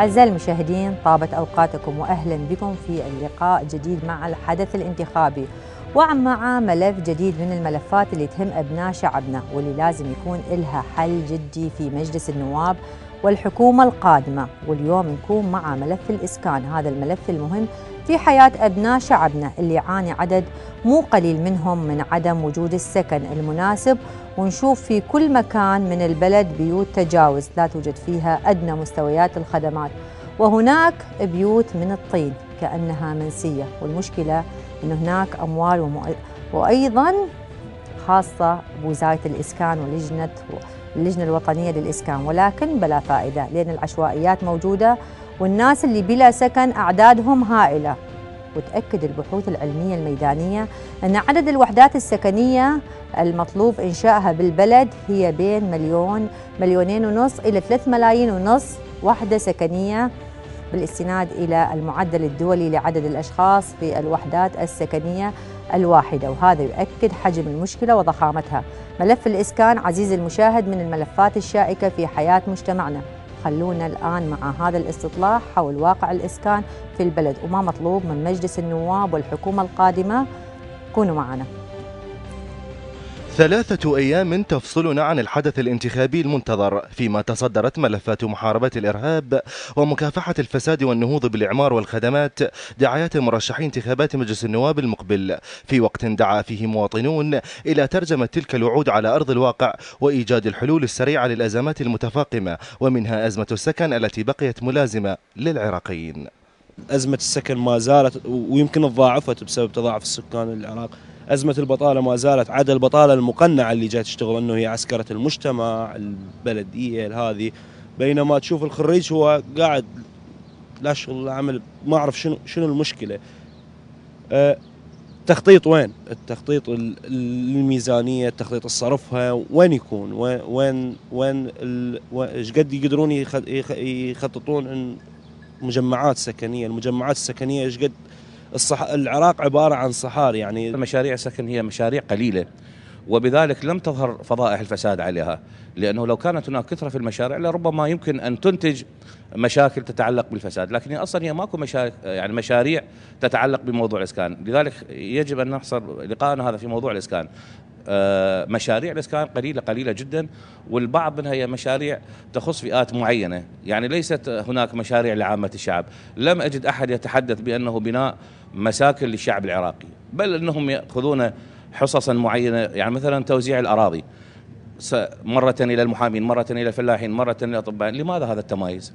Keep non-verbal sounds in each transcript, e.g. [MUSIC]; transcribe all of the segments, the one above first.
أعزائي المشاهدين طابت أوقاتكم وأهلا بكم في اللقاء جديد مع الحدث الانتخابي ومع ملف جديد من الملفات اللي تهم أبناء شعبنا واللي لازم يكون إلها حل جدي في مجلس النواب والحكومة القادمة واليوم نكون مع ملف الإسكان هذا الملف المهم في حياة أبناء شعبنا اللي يعاني عدد مو قليل منهم من عدم وجود السكن المناسب ونشوف في كل مكان من البلد بيوت تجاوز لا توجد فيها أدنى مستويات الخدمات وهناك بيوت من الطين كأنها منسية والمشكلة أن هناك أموال ومؤ... وأيضا خاصة بوزارة الإسكان ولجنة اللجنة الوطنية للإسكان ولكن بلا فائدة لأن العشوائيات موجودة والناس اللي بلا سكن أعدادهم هائلة وتأكد البحوث العلمية الميدانية أن عدد الوحدات السكنية المطلوب إنشائها بالبلد هي بين مليون مليونين ونص إلى 3 ملايين ونص وحدة سكنية بالاستناد إلى المعدل الدولي لعدد الأشخاص في الوحدات السكنية الواحدة وهذا يؤكد حجم المشكلة وضخامتها ملف الإسكان عزيز المشاهد من الملفات الشائكة في حياة مجتمعنا خلونا الآن مع هذا الاستطلاع حول واقع الإسكان في البلد وما مطلوب من مجلس النواب والحكومة القادمة كونوا معنا ثلاثة أيام تفصلنا عن الحدث الانتخابي المنتظر فيما تصدرت ملفات محاربة الإرهاب ومكافحة الفساد والنهوض بالإعمار والخدمات دعايات مرشحي انتخابات مجلس النواب المقبل في وقت دعا فيه مواطنون إلى ترجمة تلك الوعود على أرض الواقع وإيجاد الحلول السريعة للأزمات المتفاقمة ومنها أزمة السكن التي بقيت ملازمة للعراقيين أزمة السكن ما زالت ويمكن تضاعفت بسبب تضاعف السكان العراق أزمة البطالة ما زالت عدا البطالة المقنعة اللي جاي تشتغل أنه هي عسكرة المجتمع البلدية هذه بينما تشوف الخريج هو قاعد لا شغل لا عمل ما أعرف شنو شنو المشكلة أه، التخطيط وين؟ التخطيط الميزانيه، التخطيط الصرفها وين يكون؟ وين وين ايش قد يقدرون يخططون مجمعات سكنيه، المجمعات السكنيه ايش قد الصح... العراق عبارة عن صحاري يعني مشاريع السكن هي مشاريع قليلة وبذلك لم تظهر فضائح الفساد عليها لأنه لو كانت هناك كثرة في المشاريع لربما يمكن أن تنتج مشاكل تتعلق بالفساد لكن أصلا هي ماكو مشاريع, يعني مشاريع تتعلق بموضوع الإسكان لذلك يجب أن نحصر لقاءنا هذا في موضوع الإسكان آه، مشاريع الاسكان قليله قليله جدا والبعض منها هي مشاريع تخص فئات معينه، يعني ليست هناك مشاريع لعامه الشعب، لم اجد احد يتحدث بانه بناء مساكن للشعب العراقي، بل انهم ياخذون حصصا معينه، يعني مثلا توزيع الاراضي مرة إلى المحامين مرة إلى الفلاحين مرة إلى الأطباء لماذا هذا التمايز؟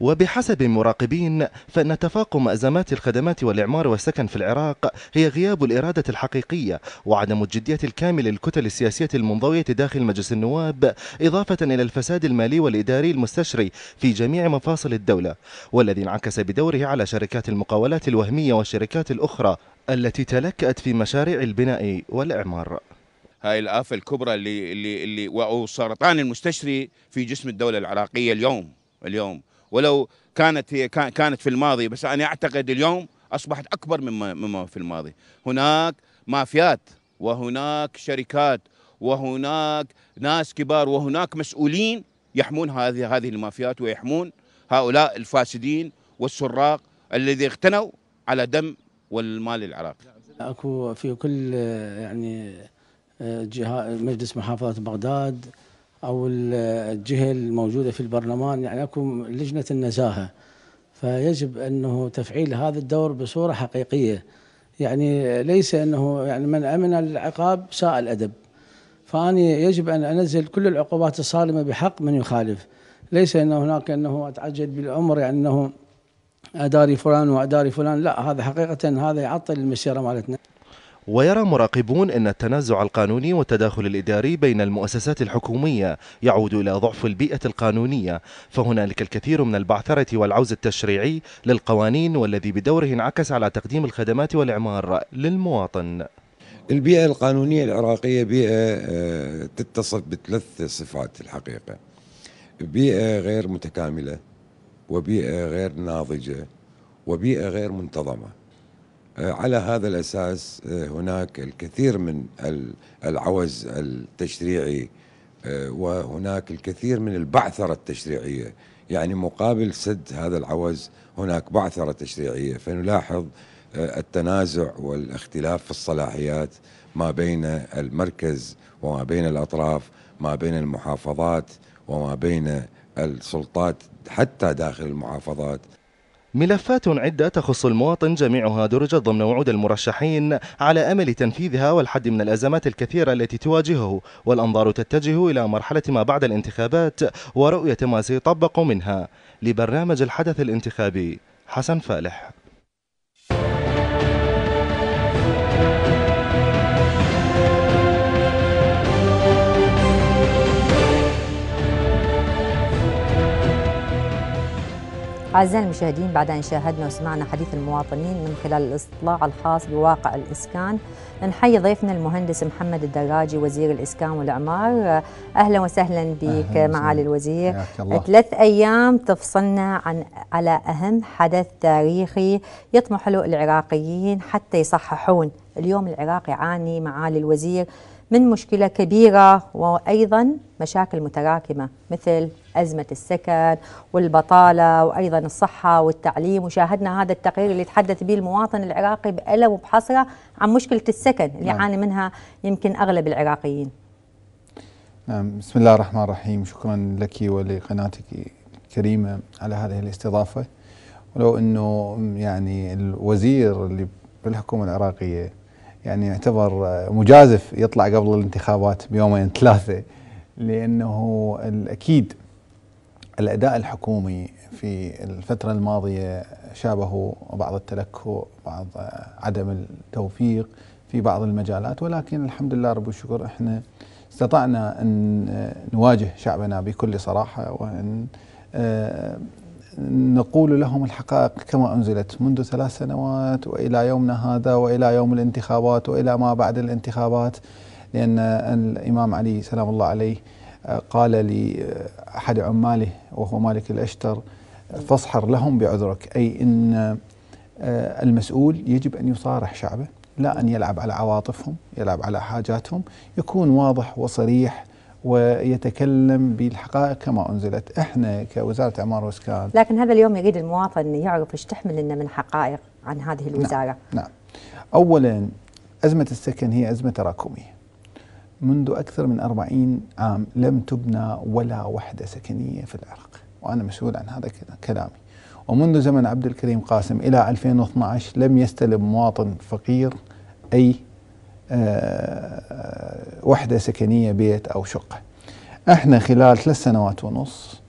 وبحسب المراقبين فإن تفاقم أزمات الخدمات والإعمار والسكن في العراق هي غياب الإرادة الحقيقية وعدم الجدية الكاملة للكتل السياسية المنضوية داخل مجلس النواب إضافة إلى الفساد المالي والإداري المستشري في جميع مفاصل الدولة والذي انعكس بدوره على شركات المقاولات الوهمية والشركات الأخرى التي تلكأت في مشاريع البناء والإعمار هاي الآفة الكبرى اللي اللي اللي وسرطان المستشري في جسم الدولة العراقية اليوم اليوم ولو كانت هي كانت في الماضي بس انا اعتقد اليوم اصبحت اكبر مما مما في الماضي هناك مافيات وهناك شركات وهناك ناس كبار وهناك مسؤولين يحمون هذه هذه المافيات ويحمون هؤلاء الفاسدين والسراق الذي اغتنوا على دم والمال العراقي اكو في كل يعني آه، جهه مجلس محافظه بغداد او الجهه الموجوده في البرلمان يعني اكو لجنه النزاهه فيجب انه تفعيل هذا الدور بصوره حقيقيه يعني ليس انه يعني من امن العقاب ساء الادب فاني يجب ان انزل كل العقوبات الصارمه بحق من يخالف ليس انه هناك انه اتعجل بالامر يعني انه اداري فلان واداري فلان لا هذا حقيقه هذا يعطل المسيره مالتنا ويرى مراقبون أن التنازع القانوني والتداخل الإداري بين المؤسسات الحكومية يعود إلى ضعف البيئة القانونية فهنالك الكثير من البعثرة والعوز التشريعي للقوانين والذي بدوره انعكس على تقديم الخدمات والإعمار للمواطن البيئة القانونية العراقية بيئة آه، تتصف بثلاث صفات الحقيقة بيئة غير متكاملة وبيئة غير ناضجة وبيئة غير منتظمة آه، على هذا الأساس آه، هناك الكثير من العوز التشريعي آه، وهناك الكثير من البعثرة التشريعية يعني مقابل سد هذا العوز هناك بعثرة تشريعية فنلاحظ التنازع والاختلاف في الصلاحيات ما بين المركز وما بين الأطراف ما بين المحافظات وما بين السلطات حتى داخل المحافظات ملفات عدة تخص المواطن جميعها درجت ضمن وعود المرشحين على أمل تنفيذها والحد من الأزمات الكثيرة التي تواجهه والأنظار تتجه إلى مرحلة ما بعد الانتخابات ورؤية ما سيطبق منها لبرنامج الحدث الانتخابي حسن فالح أعزائي المشاهدين بعد أن شاهدنا وسمعنا حديث المواطنين من خلال الاستطلاع الخاص بواقع الإسكان نحيي ضيفنا المهندس محمد الدراجي وزير الإسكان والإعمار أهلا وسهلا بك أهلا معالي الوزير ثلاث أيام تفصلنا عن على أهم حدث تاريخي يطمح له العراقيين حتى يصححون اليوم العراق يعاني معالي الوزير من مشكلة كبيرة وأيضا مشاكل متراكمة مثل أزمة السكن والبطالة وأيضا الصحة والتعليم وشاهدنا هذا التقرير اللي تحدث به المواطن العراقي بألم وبحسرة عن مشكلة السكن اللي نعم. يعاني منها يمكن أغلب العراقيين نعم بسم الله الرحمن الرحيم شكرا لك ولقناتك الكريمة على هذه الاستضافة ولو أنه يعني الوزير اللي بالحكومة العراقية يعني يعتبر آه، مجازف يطلع قبل الانتخابات بيومين ثلاثه لانه اكيد الاداء الحكومي في الفتره الماضيه شابه بعض التلكؤ بعض آه، عدم التوفيق في بعض المجالات ولكن الحمد لله رب الشكر احنا استطعنا ان آه، نواجه شعبنا بكل صراحه وان نقول لهم الحقائق كما أنزلت منذ ثلاث سنوات وإلى يومنا هذا وإلى يوم الانتخابات وإلى ما بعد الانتخابات لأن الإمام علي سلام الله عليه آه، قال لأحد عماله وهو مالك الأشتر فاصحر لهم بعذرك أي إن آه، المسؤول يجب أن يصارح شعبه لا أن يلعب على عواطفهم يلعب على حاجاتهم يكون واضح وصريح ويتكلم بالحقائق كما انزلت، احنا كوزاره اعمار واسكان لكن هذا اليوم يريد المواطن يعرف ايش تحمل لنا من حقائق عن هذه نعم، الوزاره. نعم, نعم. اولا ازمه السكن هي ازمه تراكميه. منذ اكثر من 40 عام لم تبنى ولا وحده سكنيه في العراق، وانا مسؤول عن هذا كلامي. ومنذ زمن عبد الكريم قاسم الى 2012 لم يستلم مواطن فقير اي آه، وحدة سكنية بيت أو شقة احنا خلال ثلاث سنوات ونص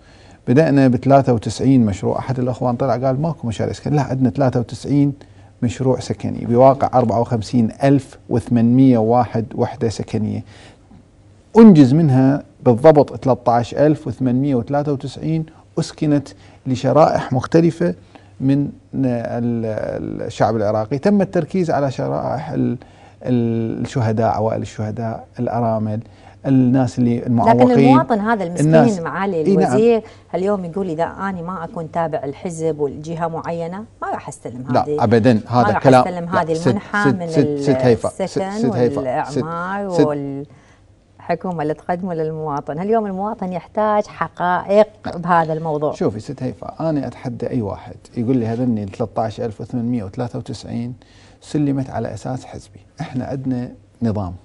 بدأنا ب 93 مشروع أحد الأخوان طلع قال ماكو مشاريع سكنية لا عندنا 93 مشروع سكني بواقع 54801 وحدة سكنية أنجز منها بالضبط 13893 أسكنت لشرائح مختلفة من الشعب العراقي تم التركيز على شرائح الشهداء عوائل الشهداء الارامل الناس اللي المعوقين لكن المواطن هذا المسكين معالي نعم. الوزير نعم. اليوم يقول اذا انا ما اكون تابع الحزب والجهه معينه ما راح استلم هذه لا ابدا هذا ما كلام استلم هذه المنحه ست من ست ست هيفا السكن ست هيفا والاعمار ست الحكومه اللي تقدمه للمواطن، اليوم المواطن يحتاج حقائق بهذا الموضوع. شوفي ست هيفا انا اتحدى اي واحد يقول لي هذني 13893 سلمت على اساس حزبي، احنا عندنا نظام.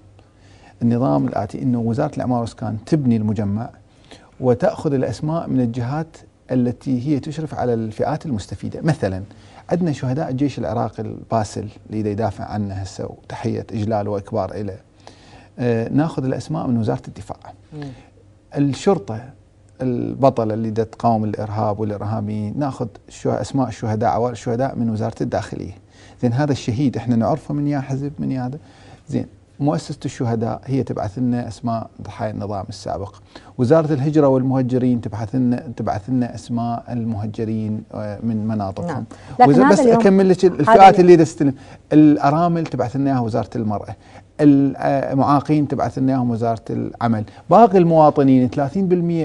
النظام الاتي انه وزاره الاعمار والاسكان تبني المجمع وتاخذ الاسماء من الجهات التي هي تشرف على الفئات المستفيده، مثلا عندنا شهداء الجيش العراقي الباسل اللي يدافع عنه هسه وتحيه اجلال واكبار له. آه ناخذ الاسماء من وزاره الدفاع. الشرطه البطلة اللي تقاوم الإرهاب والإرهابيين ناخذ اسماء الشهداء عوائل الشهداء من وزارة الداخلية زين هذا الشهيد احنا نعرفه من يا حزب من يا هذا زين مؤسسة الشهداء هي تبعث لنا اسماء ضحايا النظام السابق وزارة الهجرة والمهجرين تبعث لنا تبعث لنا اسماء المهجرين آه، من مناطقهم نعم. بس اكمل لك الفئات اللي تستلم الارامل تبعث لنا وزارة المرأة المعاقين تبعث لنا اياهم وزاره العمل، باقي المواطنين 30%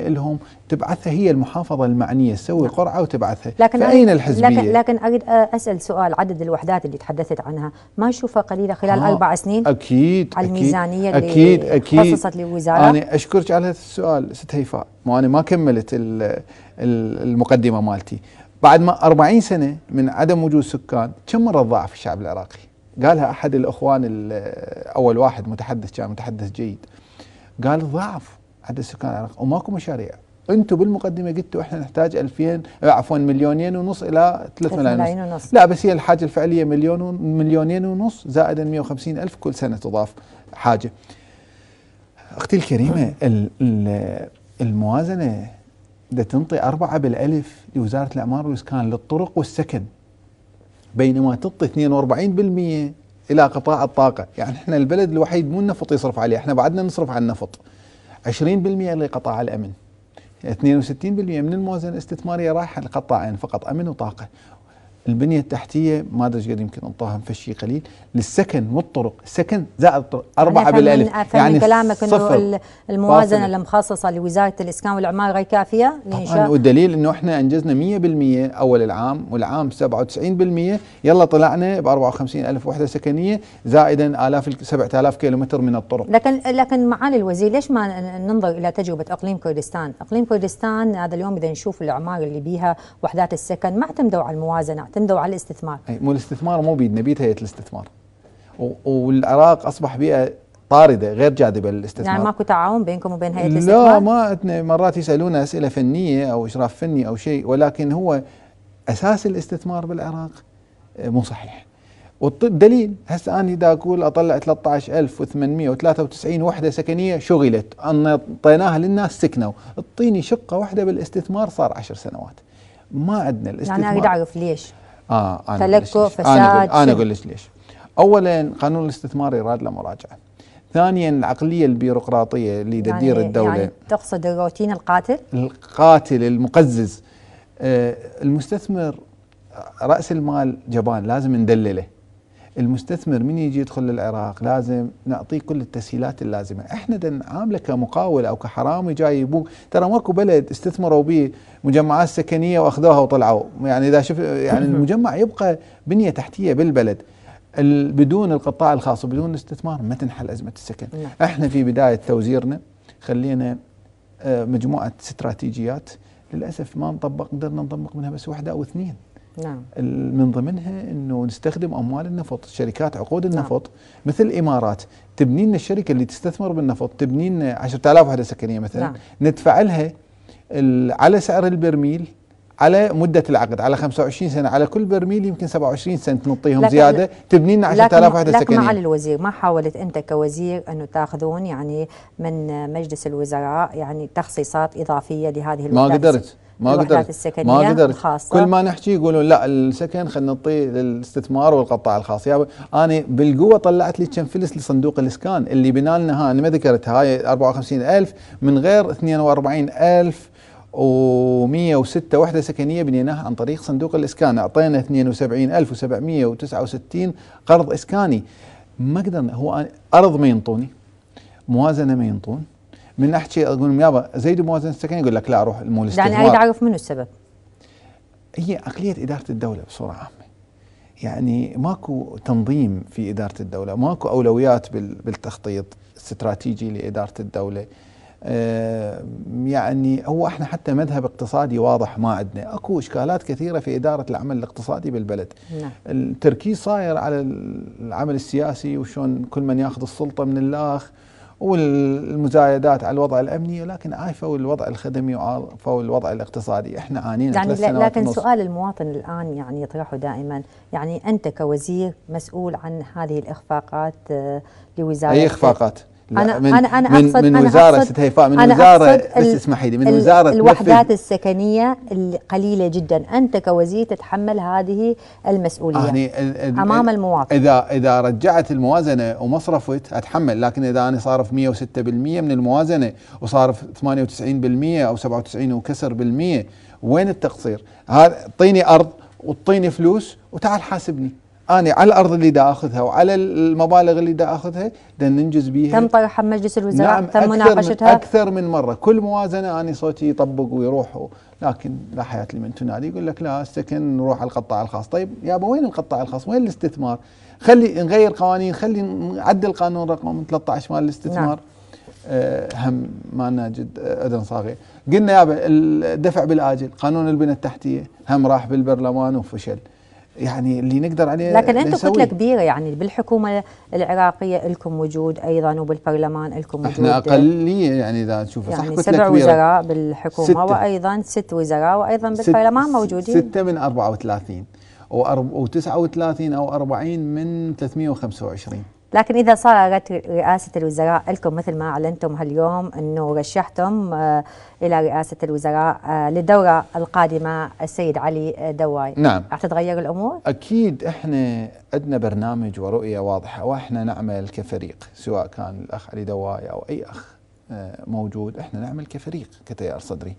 لهم تبعثها هي المحافظه المعنيه تسوي قرعه وتبعثها، لكن فاين الحزبيه؟ لكن لكن اريد اسال سؤال عدد الوحدات اللي تحدثت عنها ما نشوفها قليله خلال آه اربع سنين؟ اكيد على الميزانيه أكيد اللي أكيد خصصت للوزاره انا اشكرك على هذا السؤال ست هيفاء، ما انا ما كملت المقدمه مالتي، بعد ما 40 سنه من عدم وجود سكان كم مره ضاعف الشعب العراقي؟ قالها احد الاخوان اول واحد متحدث كان متحدث جيد قال ضعف عدد سكان العراق وماكو مشاريع انتم بالمقدمه قلتوا احنا نحتاج 2000 عفوا مليونين ونص الى 3 ملايين ونص لا بس هي الحاجه الفعليه مليون مليونين ونص زائدا 150 الف كل سنه تضاف حاجه اختي الكريمه الموازنه ده تنطي أربعة بالألف لوزارة الأعمار والإسكان للطرق والسكن بينما تعطي 42% الى قطاع الطاقه يعني احنا البلد الوحيد مو النفط يصرف عليه احنا بعدنا نصرف على النفط 20% لقطاع الامن 62% من الموازنه الاستثماريه رايحه لقطاعين فقط امن وطاقه البنيه التحتيه ما ادري قد يمكن انطاها مفشي قليل للسكن والطرق السكن زائد الطرق يعني أربعة بالالف يعني كلامك انه الموازنه اللي المخصصه لوزاره الاسكان والعمار غير كافيه يعني طبعا والدليل انه احنا انجزنا 100% اول العام والعام 97% يلا طلعنا ب 54 الف وحده سكنيه زائدا الاف 7000 كيلو متر من الطرق لكن لكن معالي الوزير ليش ما ننظر الى تجربه اقليم كردستان اقليم كردستان هذا اليوم اذا نشوف العمار اللي بيها وحدات السكن ما اعتمدوا على الموازنه تعتمدوا على الاستثمار مو الاستثمار مو بيدنا بيد هيئه الاستثمار والعراق اصبح بيئه طارده غير جاذبه للاستثمار يعني ماكو تعاون بينكم وبين هيئه الاستثمار؟ لا ما عندنا مرات يسالونا اسئله فنيه او اشراف فني او شيء ولكن هو اساس الاستثمار بالعراق آه، مو صحيح والدليل هسه انا اذا اقول اطلع 13893 وحده سكنيه شغلت اعطيناها للناس سكنوا اعطيني شقه واحده بالاستثمار صار 10 سنوات ما عندنا يعني الاستثمار يعني اريد اعرف ليش اه انا فساد انا اقول, أنا أقول لك ليش اولا قانون الاستثمار يراد له مراجعه ثانيا العقليه البيروقراطيه اللي يعني تدير يعني الدوله يعني تقصد الروتين القاتل القاتل المقزز آه المستثمر راس المال جبان لازم ندلله المستثمر من يجي يدخل للعراق لازم نعطيه كل التسهيلات اللازمه، احنا نعامله كمقاول او كحرامي جاي يبوك، ترى ماكو بلد استثمروا به مجمعات سكنيه واخذوها وطلعوا، يعني اذا شف يعني [LAUGHS] المجمع يبقى بنيه تحتيه بالبلد. بدون القطاع الخاص وبدون الاستثمار ما تنحل ازمه السكن، نعم. احنا في بدايه توزيرنا خلينا آه، مجموعه استراتيجيات للاسف ما نطبق قدرنا نطبق منها بس واحده او اثنين. نعم من ضمنها انه نستخدم اموال النفط، شركات عقود نعم. النفط نعم. مثل الامارات تبني لنا الشركه اللي تستثمر بالنفط تبني لنا 10000 وحده سكنيه مثلا نعم. ندفع لها على سعر البرميل على مدة العقد على 25 سنة على كل برميل يمكن 27 سنت نعطيهم زيادة تبني لنا 10000 وحدة سكنية لكن مع الوزير ما حاولت أنت كوزير أنه تاخذون يعني من مجلس الوزراء يعني تخصيصات إضافية لهذه الوحدات ما قدرت ما قدرت السكنيه ما قدر كل ما نحكي يقولون لا السكن خلينا نعطيه للاستثمار والقطاع الخاص يا انا بالقوه طلعت لي كم فلس لصندوق الاسكان اللي بنا لنا ها انا ما ذكرت هاي 54000 من غير 42000 و106 وحده سكنيه بنيناها عن طريق صندوق الاسكان اعطينا 72769 قرض اسكاني ما اقدر هو ارض ما ينطوني موازنه ما ينطون من احكي اقول لهم يابا زيدوا موازنه السكن يقول لك لا روح المول الاستثمار يعني اريد اعرف منو السبب هي عقليه اداره الدوله بصوره عامه يعني ماكو تنظيم في اداره الدوله ماكو اولويات بالتخطيط استراتيجي لاداره الدوله يعني هو احنا حتى مذهب اقتصادي واضح ما عندنا اكو اشكالات كثيره في اداره العمل الاقتصادي بالبلد نعم. التركيز صاير على العمل السياسي وشون كل من ياخذ السلطه من الاخ والمزايدات على الوضع الامني ولكن عايفوا آه، الوضع الخدمي وعايفوا الوضع الاقتصادي احنا عانينا يعني لكن ونص. سؤال المواطن الان يعني يطرحه دائما يعني انت كوزير مسؤول عن هذه الاخفاقات آه، لوزاره اي اخفاقات انا من انا انا اقصد من, وزاره ست هيفاء من وزاره بس اسمحي لي من وزاره الوحدات السكنيه القليله جدا انت كوزير تتحمل هذه المسؤوليه يعني امام المواطن اذا اذا رجعت الموازنه ومصرفت اتحمل لكن اذا انا صارف 106% من الموازنه وصارف 98% او 97 وكسر بالمية وين التقصير؟ هذا اعطيني ارض واعطيني فلوس وتعال حاسبني أنا على الأرض اللي دا أخذها وعلى المبالغ اللي دا أخذها دا ننجز بيها تم طرحها بمجلس الوزراء نعم تم مناقشتها من أكثر من مرة كل موازنة أنا صوتي يطبق ويروح لكن لا حياة لمن تنادي يقول لك لا استكن نروح على القطاع الخاص طيب يابا وين القطاع الخاص وين الاستثمار خلي نغير قوانين خلي نعدل قانون رقم 13 مال الاستثمار نعم. أه هم ما نجد آه، اذن صاغيه قلنا يابا الدفع بالاجل قانون البنى التحتيه هم راح بالبرلمان وفشل يعني اللي نقدر عليه لكن انتم كتله كبيره يعني بالحكومه العراقيه لكم وجود ايضا وبالبرلمان لكم وجود احنا اقليه يعني اذا تشوف يعني صح سبع وزراء بالحكومه ستة وايضا ست وزراء وايضا بالبرلمان ست موجودين سته من 34 و39 او 40 من 325 لكن إذا صارت رئاسة الوزراء لكم مثل ما أعلنتم هاليوم أنه رشحتم آه، إلى رئاسة الوزراء للدورة آه، القادمة السيد علي دواي نعم راح تتغير الأمور؟ أكيد إحنا عندنا برنامج ورؤية واضحة وإحنا نعمل كفريق سواء كان الأخ علي دواي أو أي أخ آه، موجود إحنا نعمل كفريق كتيار صدري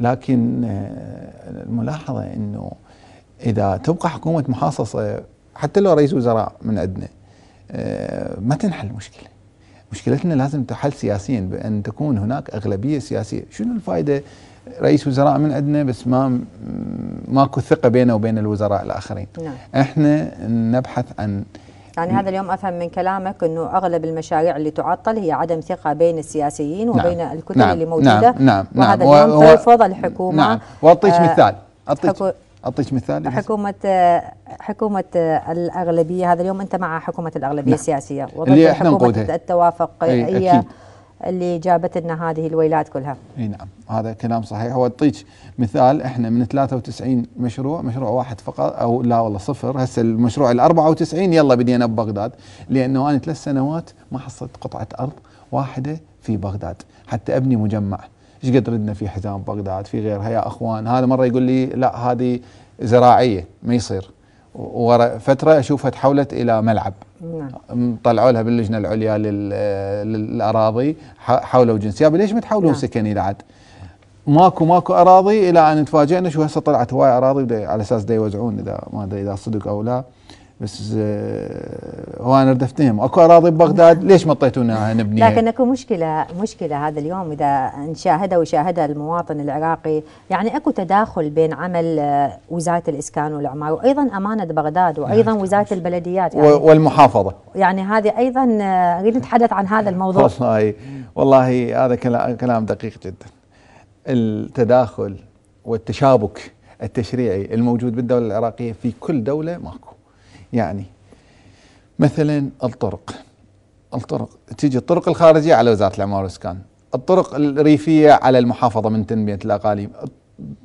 لكن الملاحظة أنه إذا تبقى حكومة محاصصة حتى لو رئيس وزراء من عندنا آه، ما تنحل المشكله مشكلتنا لازم تحل سياسيا بان تكون هناك اغلبيه سياسيه، شنو الفائده رئيس وزراء من عندنا بس ما ماكو ثقه بينه وبين الوزراء الاخرين. نعم. احنا نبحث عن يعني هذا اليوم افهم من كلامك انه اغلب المشاريع اللي تعطل هي عدم ثقه بين السياسيين نعم. وبين نعم. الكتل نعم. اللي نعم. موجوده نعم نعم وهذا اليوم اليوم ترفض الحكومه نعم واعطيك آه مثال اعطيك اعطيك مثال حكومه حكومه الاغلبيه هذا اليوم انت مع حكومه الاغلبيه نعم. السياسيه اللي احنا نقودها التوافق أي هي أكيد. اللي جابت لنا هذه الويلات كلها اي نعم هذا كلام صحيح واعطيك مثال احنا من 93 مشروع مشروع واحد فقط او لا والله صفر هسه المشروع ال 94 يلا بدينا ببغداد لانه انا ثلاث سنوات ما حصلت قطعه ارض واحده في بغداد حتى ابني مجمع ايش قد ردنا في حزام بغداد في غيرها يا اخوان هذا مره يقول لي لا هذه زراعيه ما يصير ورا فتره اشوفها تحولت الى ملعب نعم. طلعوا لها باللجنه العليا للاراضي حولوا جنسيه ليش ما تحولون نعم. سكني لعد ماكو ماكو اراضي الى ان تفاجئنا شو هسه طلعت هواي اراضي على اساس دا يوزعون اذا ما ادري اذا صدق او لا بس آه، هو انا ردفتهم اكو اراضي ببغداد ليش ما اعطيتونا نبنيها لكن اكو مشكله مشكله هذا اليوم اذا نشاهدها ويشاهدها المواطن العراقي يعني اكو تداخل بين عمل آه، وزاره الاسكان والعمار وايضا امانه بغداد وايضا آه، وزاره البلديات يعني والمحافظه يعني هذه ايضا اريد نتحدث عن هذا الموضوع [LAUGHS] والله والله هذا كلام دقيق جدا التداخل والتشابك التشريعي الموجود بالدوله العراقيه في كل دوله ماكو يعني مثلا الطرق الطرق تيجي الطرق الخارجيه على وزاره الإعمار والاسكان الطرق الريفيه على المحافظه من تنميه الاقاليم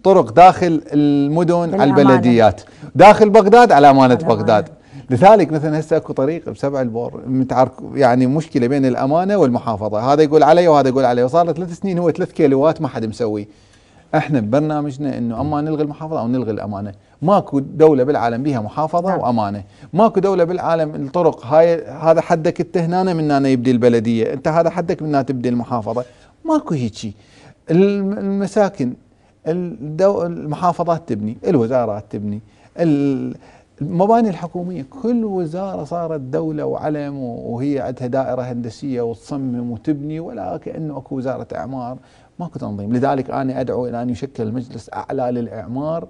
طرق داخل المدن على البلديات داخل بغداد على امانه بغداد لذلك مثلا هسه اكو طريق بسبع البور يعني مشكله بين الامانه والمحافظه هذا يقول علي وهذا يقول علي وصار ثلاث سنين هو ثلاث كيلوات ما حد مسوي احنا ببرنامجنا انه اما نلغي المحافظه او نلغي الامانه ماكو دوله بالعالم بها محافظه نعم. وامانه ماكو دوله بالعالم الطرق هاي هذا حدك انت هنا من هنا يبدي البلديه انت هذا حدك من هنا تبدي المحافظه ماكو هيك المساكن الدو... المحافظات تبني الوزارات تبني المباني الحكوميه كل وزاره صارت دوله وعلم وهي عندها دائره هندسيه وتصمم وتبني ولا كانه اكو وزاره اعمار ماكو تنظيم لذلك انا ادعو الى ان يشكل مجلس اعلى للاعمار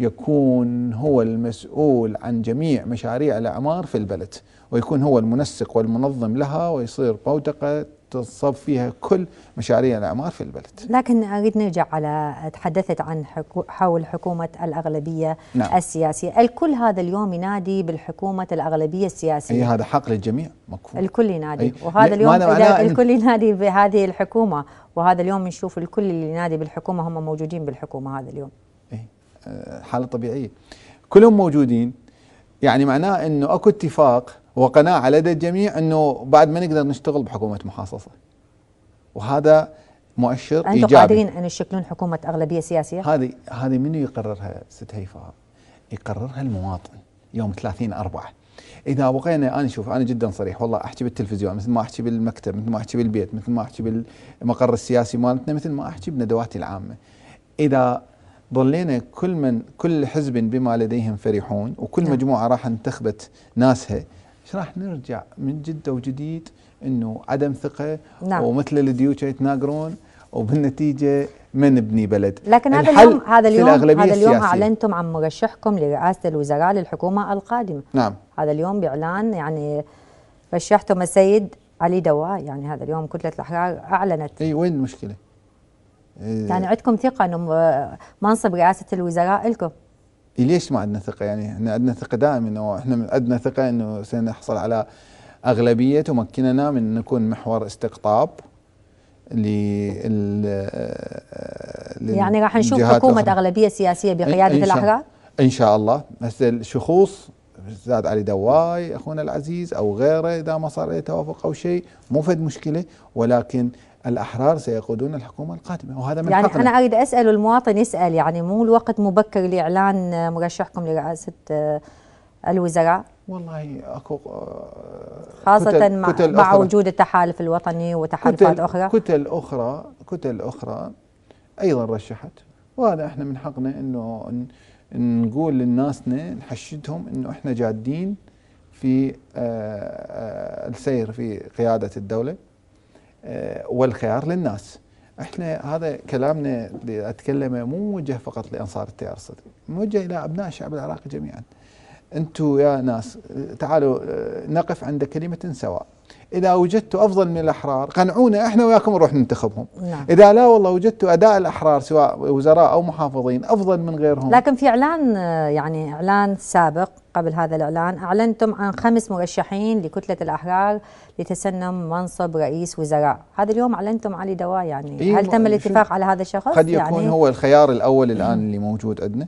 يكون هو المسؤول عن جميع مشاريع الاعمار في البلد ويكون هو المنسق والمنظم لها ويصير بوتقه تصب فيها كل مشاريع الاعمار في البلد. لكن اريد نرجع على تحدثت عن حكو حول حكومه الاغلبيه نعم. السياسيه، الكل هذا اليوم ينادي بالحكومه الاغلبيه السياسيه. اي هذا حق للجميع مكفول. الكل ينادي وهذا اليوم الكل ينادي بهذه الحكومه وهذا اليوم نشوف الكل اللي ينادي بالحكومه هم موجودين بالحكومه هذا اليوم. آه، حاله طبيعيه كلهم موجودين يعني معناه انه اكو اتفاق وقناعه لدى الجميع انه بعد ما نقدر نشتغل بحكومه محاصصه وهذا مؤشر أنتم ايجابي انتم قادرين ان يشكلون حكومه اغلبيه سياسيه؟ هذه هذه منو يقررها ست هيفاء؟ يقررها المواطن يوم 30 4 اذا بقينا انا شوف انا جدا صريح والله احكي بالتلفزيون مثل ما احكي بالمكتب مثل ما احكي بالبيت مثل ما احكي بالمقر السياسي مالتنا مثل ما احكي بندواتي العامه اذا ظلينا كل من كل حزب بما لديهم فرحون وكل نعم. مجموعه راح انتخبت ناسها ايش راح نرجع من جده وجديد انه عدم ثقه نعم. ومثل الديوچه يتناقرون وبالنتيجه ما نبني بلد لكن هذا اليوم هذا اليوم هذا اليوم اعلنتم عن مرشحكم لرئاسه الوزراء للحكومه القادمه نعم هذا اليوم باعلان يعني رشحتم السيد علي دواء يعني هذا اليوم كتله الاحرار اعلنت اي وين المشكله؟ إيه. يعني عندكم ثقه انه منصب رئاسه الوزراء لكم إيه، ليش ما عندنا ثقه يعني احنا عندنا ثقه دائما انه احنا عندنا ثقه انه سنحصل على اغلبيه تمكننا من نكون محور استقطاب آه، لل يعني راح نشوف حكومه الأخرى. اغلبيه سياسيه بقياده إن الاحرار ان شاء الله بس الشخوص زاد علي دواي اخونا العزيز او غيره اذا ما صار اي توافق او شيء مو فد مشكله ولكن الأحرار سيقودون الحكومة القادمة وهذا من يعني حقنا. أنا أريد أسأل المواطن يسأل يعني مو الوقت مبكر لإعلان مرشحكم لرئاسة آه، الوزراء والله اكو آه، خاصة كتل مع, كتل مع وجود التحالف الوطني وتحالفات كتل اخرى كتل اخرى كتل اخرى ايضا رشحت وهذا احنا من حقنا انه نقول لناسنا نحشدهم انه احنا جادين في آه، السير في قيادة الدولة آه، والخيار للناس احنا هذا كلامنا اللي اتكلمه مو موجه فقط لانصار التيار الصدري، موجه الى ابناء الشعب العراقي جميعا. انتم يا ناس تعالوا آه، نقف عند كلمه سواء، إذا وجدت أفضل من الأحرار قنعونا إحنا وياكم نروح ننتخبهم نعم. إذا لا والله وجدت أداء الأحرار سواء وزراء أو محافظين أفضل من غيرهم لكن في إعلان يعني إعلان سابق قبل هذا الإعلان أعلنتم عن خمس مرشحين لكتلة الأحرار لتسنم منصب رئيس وزراء هذا اليوم أعلنتم علي دواء يعني إيه هل تم الاتفاق على هذا الشخص؟ قد يكون يعني هو الخيار الأول الآن اللي موجود عندنا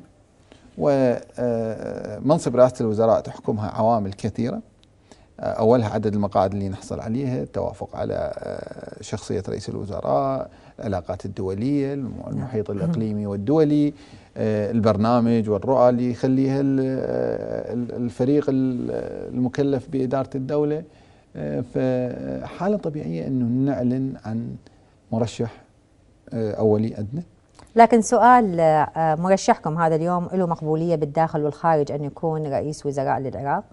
ومنصب آه، آه، رئاسة الوزراء تحكمها عوامل كثيرة اولها عدد المقاعد اللي نحصل عليها التوافق على آه، شخصيه رئيس الوزراء العلاقات الدوليه المحيط نعم. الاقليمي والدولي آه، البرنامج والرؤى اللي يخليها آه، الفريق المكلف باداره الدوله فحاله طبيعيه انه نعلن عن مرشح اولي ادنى لكن سؤال مرشحكم هذا اليوم له مقبوليه بالداخل والخارج ان يكون رئيس وزراء للعراق؟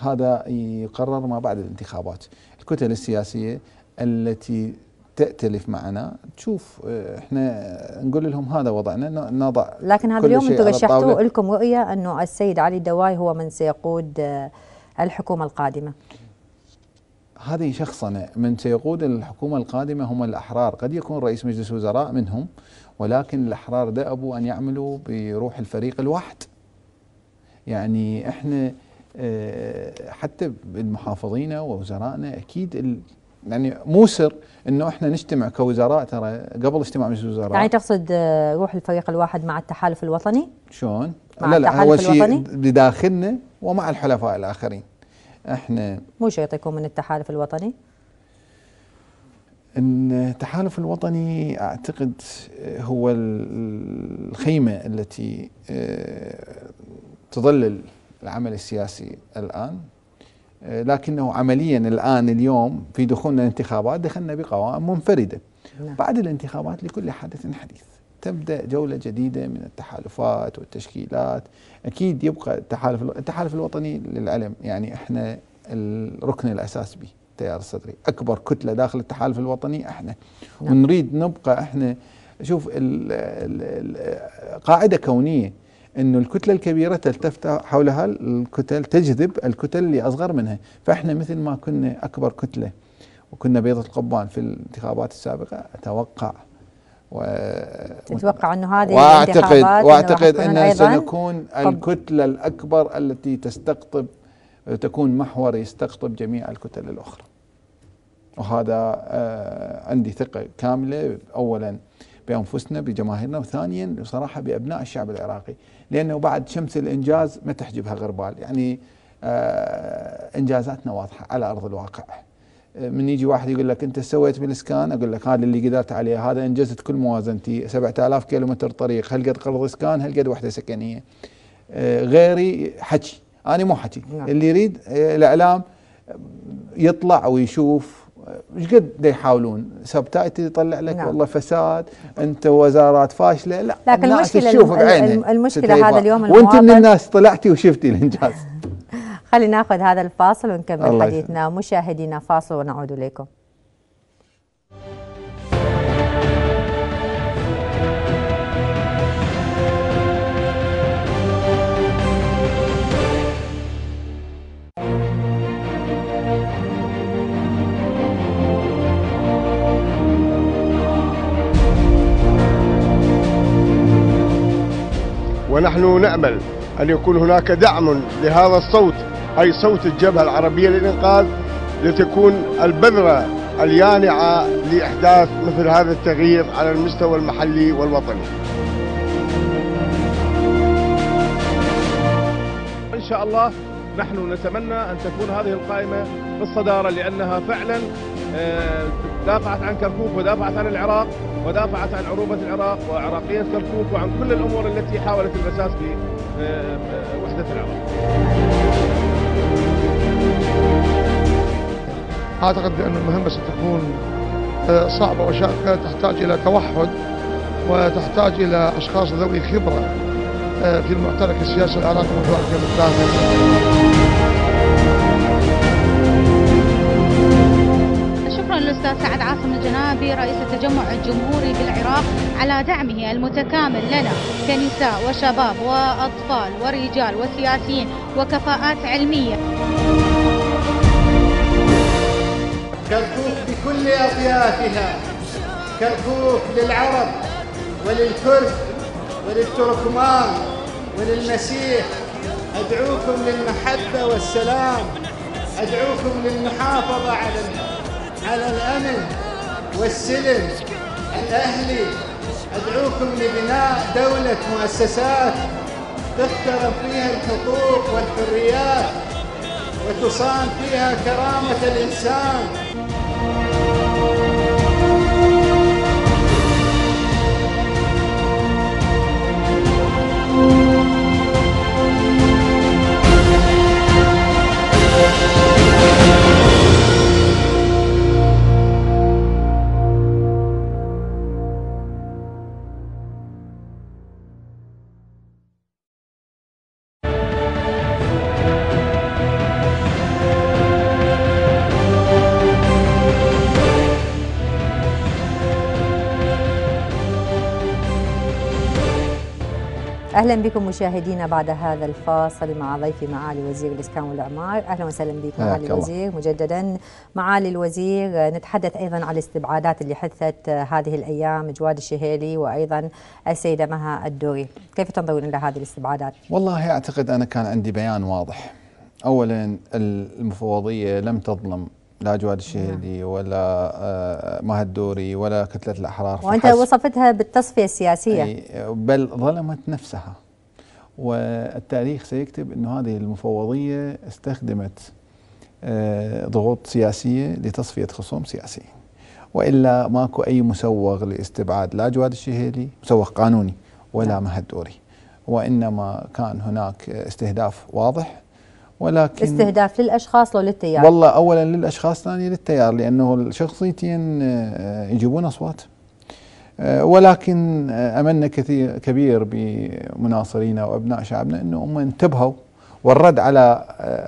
هذا يقرر ما بعد الانتخابات الكتل السياسية التي تأتلف معنا تشوف آه، احنا نقول لهم هذا وضعنا نضع لكن هذا اليوم انتم رشحتوا لكم رؤية انه السيد علي الدواي هو من سيقود آه، الحكومة القادمة هذه شخصنة من سيقود الحكومة القادمة هم الأحرار قد يكون رئيس مجلس وزراء منهم ولكن الأحرار دأبوا أن يعملوا بروح الفريق الواحد يعني احنا آه، حتى بالمحافظين ووزرائنا اكيد يعني مو سر انه احنا نجتمع كوزراء ترى قبل اجتماع مجلس الوزراء يعني تقصد آه، روح الفريق الواحد مع التحالف الوطني؟ شلون؟ مع لا لا اول شيء بداخلنا ومع الحلفاء الاخرين احنا مو يكون من التحالف الوطني؟ ان التحالف الوطني اعتقد آه، هو الخيمه التي تظلل العمل السياسي الآن آه، لكنه عمليا الآن اليوم في دخولنا الانتخابات دخلنا بقوائم منفردة نعم. بعد الانتخابات لكل حادث حديث تبدا جوله جديده من التحالفات والتشكيلات اكيد يبقى التحالف التحالف الوطني للعلم يعني احنا الركن الاساس به التيار الصدري اكبر كتله داخل التحالف الوطني احنا نعم. ونريد نبقى احنا شوف ال ال ال قاعده كونيه انه الكتله الكبيره تلتف حولها الكتل تجذب الكتل اللي اصغر منها فاحنا مثل ما كنا اكبر كتله وكنا بيضه القبان في الانتخابات السابقه اتوقع و... تتوقع انه هذه واعتقد واعتقد ان, أن سنكون الكتله الاكبر التي تستقطب تكون محور يستقطب جميع الكتل الاخرى وهذا آه، عندي ثقه كامله اولا بانفسنا بجماهيرنا وثانيا بصراحه بابناء الشعب العراقي لانه بعد شمس الانجاز ما تحجبها غربال يعني آه، انجازاتنا واضحه على ارض الواقع من يجي واحد يقول لك انت سويت بالاسكان اقول لك هذا اللي قدرت عليه هذا انجزت كل موازنتي 7000 كيلو متر طريق هل قد قرض اسكان هل قد وحده سكنيه آه، غيري حكي انا مو حكي نعم. اللي يريد آه، الاعلام يطلع ويشوف ايش قد يحاولون سبتايتل يطلع لك نعم. والله فساد انت وزارات فاشله لا لكن المشكله تشوفك عيني المشكله هذا اليوم وانت من الناس طلعتي وشفتي الانجاز [LAUGHS] خلينا ناخذ هذا الفاصل ونكمل حديثنا مشاهدينا فاصل ونعود اليكم ونحن نأمل أن يكون هناك دعم لهذا الصوت أي صوت الجبهة العربية للإنقاذ لتكون البذرة اليانعة لإحداث مثل هذا التغيير على المستوى المحلي والوطني إن شاء الله نحن نتمنى أن تكون هذه القائمة بالصدارة لأنها فعلا دافعت عن كركوك ودافعت عن العراق ودافعت عن عروبة العراق وعراقية كركوك وعن كل الأمور التي حاولت المساس بوحدة العراق أعتقد بأن المهمة ستكون آه، صعبة وشاقة تحتاج إلى توحد وتحتاج إلى أشخاص ذوي خبرة آه، في المعترك السياسي العراقي منذ 2003 الأستاذ سعد عاصم الجنابي رئيس التجمع الجمهوري بالعراق على دعمه المتكامل لنا كنساء وشباب وأطفال ورجال وسياسيين وكفاءات علمية كركوك بكل أطيافها كركوك للعرب وللكرد وللتركمان وللمسيح أدعوكم للمحبة والسلام أدعوكم للمحافظة على على الأمن والسلم الأهلي أدعوكم لبناء دولة مؤسسات تحترم فيها الحقوق والحريات وتصان فيها كرامة الإنسان اهلا بكم مشاهدينا بعد هذا الفاصل مع ضيفي معالي وزير الاسكان والاعمار اهلا وسهلا بك معالي الوزير مجددا معالي الوزير نتحدث ايضا عن الاستبعادات اللي حدثت هذه الايام جواد الشهيلي وايضا السيده مها الدوري كيف تنظرون الى هذه الاستبعادات والله اعتقد انا كان عندي بيان واضح اولا المفوضيه لم تظلم لا جواد الشهيدي نعم. ولا آه، مهد دوري ولا كتله الاحرار وانت وصفتها بالتصفيه السياسيه بل ظلمت نفسها والتاريخ سيكتب انه هذه المفوضيه استخدمت آه، ضغوط سياسيه لتصفيه خصوم سياسي والا ماكو اي مسوغ لاستبعاد لا جواد الشهيدي مسوغ قانوني ولا نعم. مهد دوري وانما كان هناك استهداف واضح ولكن استهداف للاشخاص لو للتيار؟ والله اولا للاشخاص ثانيا للتيار لانه الشخصيتين آه، يجيبون اصوات آه، ولكن آه، املنا كثير كبير بمناصرينا وابناء شعبنا انه هم انتبهوا والرد على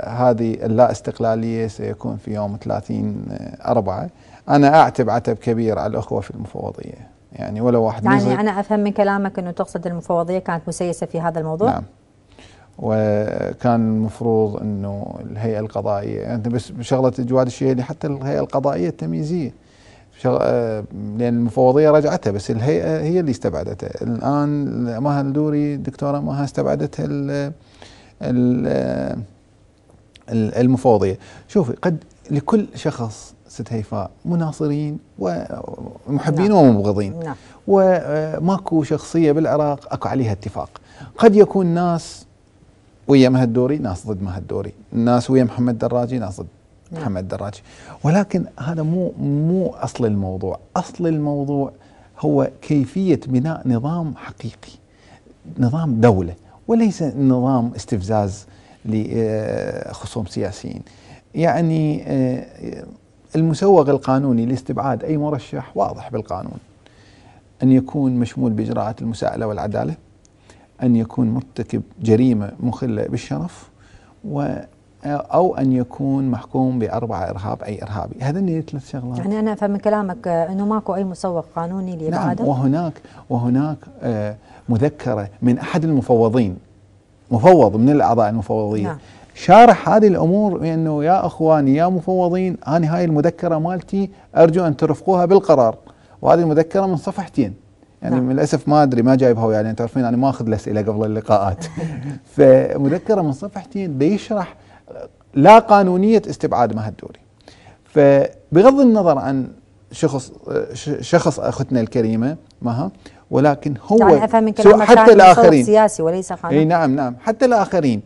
هذه اللا استقلاليه سيكون في يوم 30 أربعة انا اعتب عتب كبير على الاخوه في المفوضيه يعني ولا واحد يعني انا افهم من كلامك انه تقصد المفوضيه كانت مسيسه في هذا الموضوع؟ نعم وكان المفروض انه الهيئه القضائيه انت يعني بس بشغله جواد الشهيلي حتى الهيئه القضائيه التمييزيه شغ... آه، لان المفوضيه رجعتها بس الهيئه هي اللي استبعدتها الان مها الدوري الدكتوره مها استبعدتها ال... المفوضيه شوفي قد لكل شخص ست هيفاء مناصرين ومحبين نعم. ومبغضين نعم. وماكو شخصيه بالعراق اكو عليها اتفاق قد يكون ناس ويا مهدوري ناس ضد مهدوري ناس ويا محمد دراجي ناس ضد نعم. محمد دراجي ولكن هذا مو مو اصل الموضوع اصل الموضوع هو كيفيه بناء نظام حقيقي نظام دوله وليس نظام استفزاز لخصوم آه، سياسيين يعني آه، المسوغ القانوني لاستبعاد اي مرشح واضح بالقانون ان يكون مشمول باجراءات المساءله والعداله أن يكون مرتكب جريمة مخلة بالشرف و أو أن يكون محكوم بأربعة إرهاب أي إرهابي هذا اللي ثلاث شغلات يعني أنا أفهم من كلامك آه، أنه ماكو أي مسوق قانوني نعم، لإبعاده نعم وهناك وهناك آه، مذكرة من أحد المفوضين مفوض من الأعضاء المفوضين نعم. شارح هذه الامور بانه يا اخواني يا مفوضين انا هاي المذكره مالتي ارجو ان ترفقوها بالقرار وهذه المذكره من صفحتين يعني نعم. من الاسف ما ادري ما جايبها يعني تعرفين انا ما اخذ الاسئله قبل اللقاءات [LAUGHS] فمذكره من صفحتين بيشرح لا قانونيه استبعاد مها الدوري فبغض النظر عن شخص شخص اختنا الكريمه مها ولكن هو يعني افهم من كلامك حتى الاخرين سياسي وليس قانوني اي نعم نعم حتى الاخرين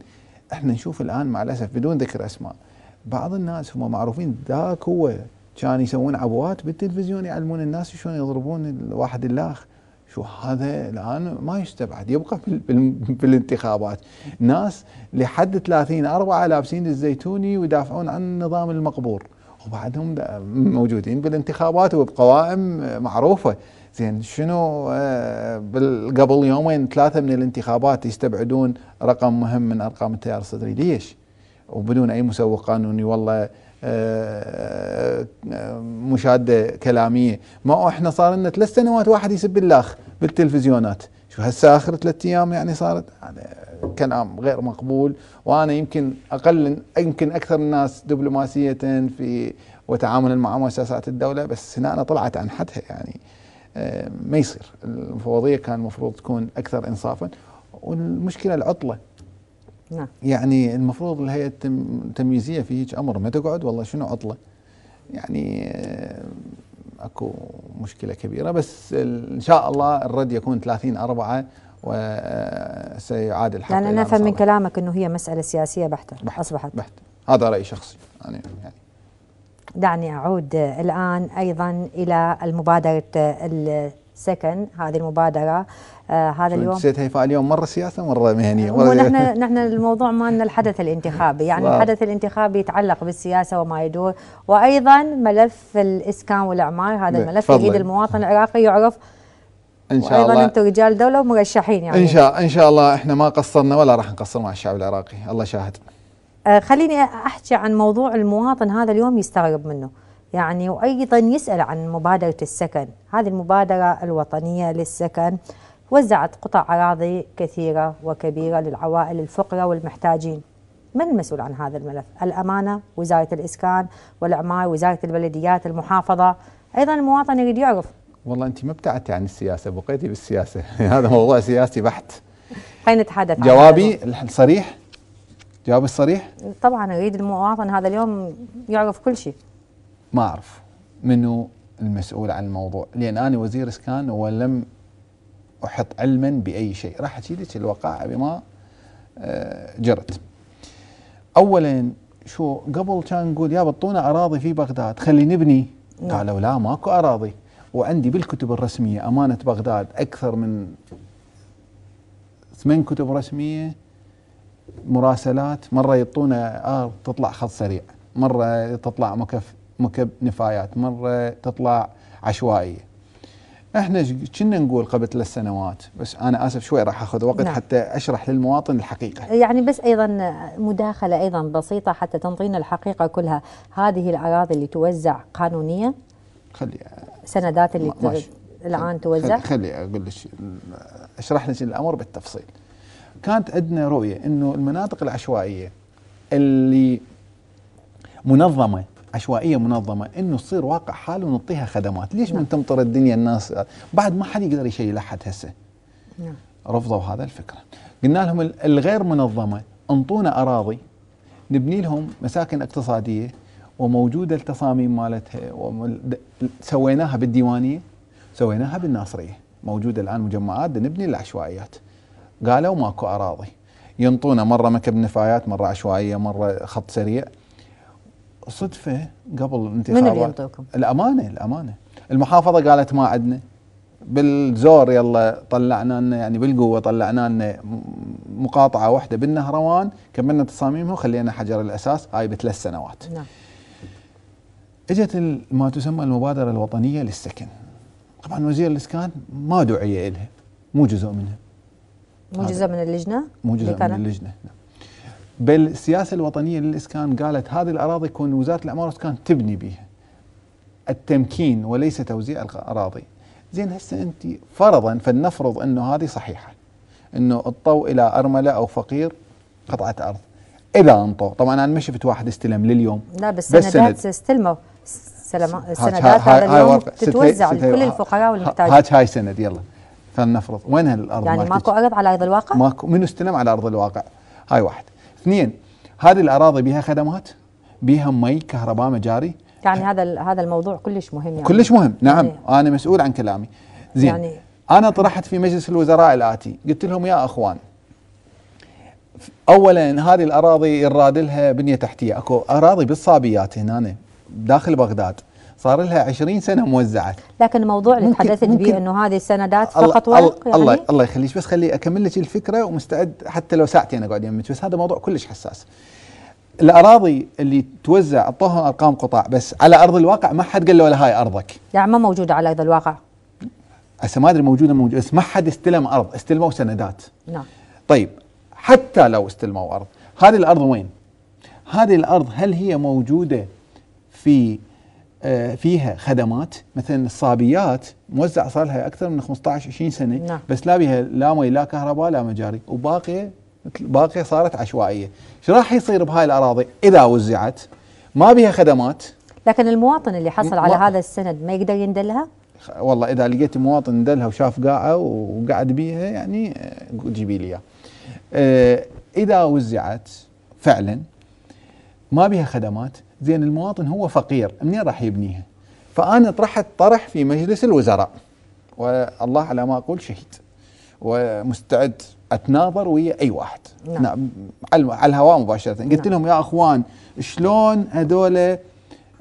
احنا نشوف الان مع الاسف بدون ذكر اسماء بعض الناس هم معروفين ذاك هو كان يسوون عبوات بالتلفزيون يعلمون الناس شلون يضربون الواحد الاخ شو هذا الان ما يستبعد يبقى في بالانتخابات ناس لحد 30 4 لابسين الزيتوني ويدافعون عن النظام المقبور وبعدهم موجودين بالانتخابات وبقوائم معروفه زين شنو آه، قبل يومين ثلاثه من الانتخابات يستبعدون رقم مهم من ارقام التيار الصدري ليش؟ وبدون اي مسوق قانوني والله مشاده كلاميه ما احنا صار لنا ثلاث سنوات واحد يسب الاخ بالتلفزيونات شو هسه اخر ثلاث ايام يعني صارت كلام غير مقبول وانا يمكن اقل يمكن اكثر الناس دبلوماسيه في وتعاملا مع مؤسسات الدوله بس هنا أنا طلعت عن حدها يعني آه، ما يصير المفوضيه كان المفروض تكون اكثر انصافا والمشكله العطله نعم يعني المفروض الهيئه التمييزيه في هيك امر ما تقعد والله شنو عطله يعني آه، اكو مشكله كبيره بس ان شاء الله الرد يكون 30 4 وسيعاد الحق يعني نفهم من كلامك انه هي مساله سياسيه بحته بحت اصبحت بحت هذا رايي شخصي يعني, يعني دعني اعود آه، الان ايضا الى المبادره آه، السكن هذه المبادره آه هذا اليوم نسيت هيفاء اليوم مره سياسه مره مهنيه مره نحن [LAUGHS] نحن الموضوع مالنا الحدث الانتخابي يعني واو. الحدث الانتخابي يتعلق بالسياسه وما يدور وايضا ملف الاسكان والاعمار هذا الملف يريد المواطن العراقي يعرف ان شاء الله انتم رجال دوله ومرشحين يعني ان شاء ان شاء الله احنا ما قصرنا ولا راح نقصر مع الشعب العراقي الله شاهد آه خليني احكي عن موضوع المواطن هذا اليوم يستغرب منه يعني وايضا يسال عن مبادره السكن هذه المبادره الوطنيه للسكن وزعت قطع أراضي كثيرة وكبيرة للعوائل الفقرة والمحتاجين من المسؤول عن هذا الملف؟ الأمانة وزارة الإسكان والإعمار وزارة البلديات المحافظة أيضا المواطن يريد يعرف والله أنت ما ابتعدتي عن السياسة بقيتي بالسياسة [LAUGHS] هذا موضوع سياسي بحت خلينا نتحدث جوابي الصريح جوابي الصريح طبعا أريد المواطن هذا اليوم يعرف كل شيء ما أعرف منو المسؤول عن الموضوع لأن أنا وزير إسكان ولم أحط علما بأي شيء راح أفيدك الوقائع بما آه، جرت أولا شو قبل كان نقول يا بطونا أراضي في بغداد خلي نبني نعم. قالوا لا ماكو أراضي وعندي بالكتب الرسمية أمانة بغداد أكثر من ثمان كتب رسمية مراسلات مرة يعطونا أرض آه، تطلع خط سريع مرة تطلع مكف مكب نفايات مرة تطلع عشوائية احنا كنا نقول قبل ثلاث سنوات بس انا اسف شوي راح اخذ وقت نعم. حتى اشرح للمواطن الحقيقه. يعني بس ايضا مداخله ايضا بسيطه حتى تنطينا الحقيقه كلها، هذه الاراضي اللي توزع قانونيه؟ خلي سندات اللي الان توزع؟ خلي, خلي اقول لك اشرح لك الامر بالتفصيل. كانت عندنا رؤيه انه المناطق العشوائيه اللي منظمه عشوائيه منظمه انه تصير واقع حال ونعطيها خدمات، ليش نعم. من تمطر الدنيا الناس بعد ما حد يقدر يشيل احد هسه. نعم. رفضوا هذا الفكره. قلنا لهم الغير منظمه انطونا اراضي نبني لهم مساكن اقتصاديه وموجوده التصاميم مالتها سويناها بالديوانيه سويناها بالناصريه، موجوده الان مجمعات نبني العشوائيات. قالوا ماكو اراضي. ينطونا مره مكب نفايات مره عشوائيه مره خط سريع صدفه قبل الانتخابات من ينطوكم؟ الامانه الامانه المحافظه قالت ما عندنا بالزور يلا طلعنا لنا يعني بالقوه طلعنا لنا مقاطعه واحده بالنهروان كملنا تصاميمها وخلينا حجر الاساس هاي بثلاث سنوات نعم اجت ما تسمى المبادره الوطنيه للسكن طبعا وزير الاسكان ما دعي الها مو جزء منها مو جزء من اللجنه؟ مو جزء من اللجنه نعم بالسياسه الوطنيه للاسكان قالت هذه الاراضي يكون وزاره الاعمار والاسكان تبني بيها التمكين وليس توزيع الاراضي زين هسه انت فرضا فلنفرض انه هذه صحيحه انه الطو الى ارمله او فقير قطعه ارض اذا انطوا طبعا انا ما شفت واحد استلم لليوم لا بس سندات استلموا سندات هذا اليوم تتوزع لكل الفقراء والمحتاجين هاي سند يلا فلنفرض وين هالارض يعني ماكو ارض على ارض الواقع؟ ماكو منو استلم على ارض الواقع؟ هاي واحد اثنين هذه الاراضي بها خدمات بها مي كهرباء مجاري يعني هذا هذا الموضوع كلش مهم يعني كلش مهم نعم إيه. انا مسؤول عن كلامي زين يعني انا طرحت في مجلس الوزراء الاتي قلت لهم يا اخوان اولا هذه الاراضي الراد لها بنيه تحتيه اكو اراضي بالصابيات هنا داخل بغداد صار لها 20 سنه موزعه لكن الموضوع اللي تحدثت به انه هذه السندات فقط الله ورق يعني الله الله يخليك بس خلي اكمل لك الفكره ومستعد حتى لو ساعتين اقعد يمك بس هذا موضوع كلش حساس الاراضي اللي توزع اعطوها ارقام قطاع بس على ارض الواقع ما حد قال له ولا هاي ارضك يعني ما موجوده على ارض الواقع هسه ما ادري موجوده موجوده بس ما حد استلم ارض استلموا سندات نعم طيب حتى لو استلموا ارض هذه الارض وين هذه الارض هل هي موجوده في آه، فيها خدمات مثلا الصابيات موزع صار لها اكثر من 15 20 سنه نعم. بس لا بها لا مي لا كهرباء لا مجاري وباقيه باقيه صارت عشوائيه، ايش راح يصير بهاي الاراضي اذا وزعت؟ ما بها خدمات لكن المواطن اللي حصل على هذا السند ما يقدر يندلها؟ والله اذا لقيت مواطن ندلها وشاف قاعه وقعد بيها يعني آه، جيبي لي اياه. آه، اذا وزعت فعلا ما بها خدمات زين المواطن هو فقير منين راح يبنيها فأنا طرحت طرح في مجلس الوزراء والله على ما أقول شهيد ومستعد اتناظر ويا اي واحد نعم. نعم، على الهواء مباشره قلت نعم. لهم يا اخوان شلون هذول آه،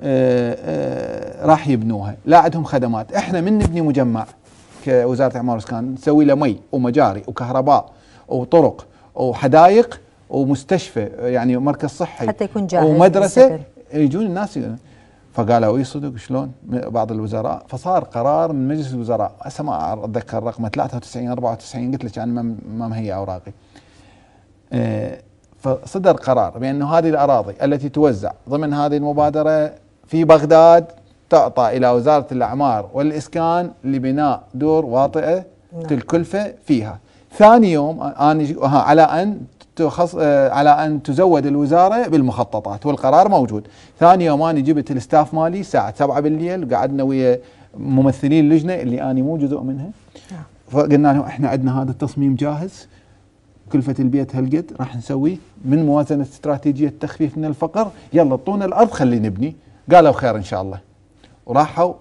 آه، راح يبنوها لا عندهم خدمات احنا من نبني مجمع كوزاره الاعمار واسكان نسوي له مي ومجاري وكهرباء وطرق وحدائق ومستشفى يعني مركز صحي حتى يكون جاهز ومدرسه يجون الناس فقالوا اي صدق شلون بعض الوزراء فصار قرار من مجلس الوزراء هسه ما اتذكر رقمه 93 94 قلت لك انا ما مهيئ اوراقي آه، فصدر قرار بانه هذه الاراضي التي توزع ضمن هذه المبادره في بغداد تعطى الى وزاره الاعمار والاسكان لبناء دور واطئه الكلفه نعم. فيها ثاني يوم آه، أنا على ان تخص آه، على ان تزود الوزاره بالمخططات والقرار موجود ثاني يوم انا جبت الستاف مالي الساعه 7 بالليل قعدنا ويا ممثلين اللجنه اللي انا مو جزء منها نعم. فقلنا لهم احنا عندنا هذا التصميم جاهز كلفة البيت هالقد راح نسويه من موازنة استراتيجية التخفيف من الفقر يلا اعطونا الأرض خلي نبني قالوا خير إن شاء الله وراحوا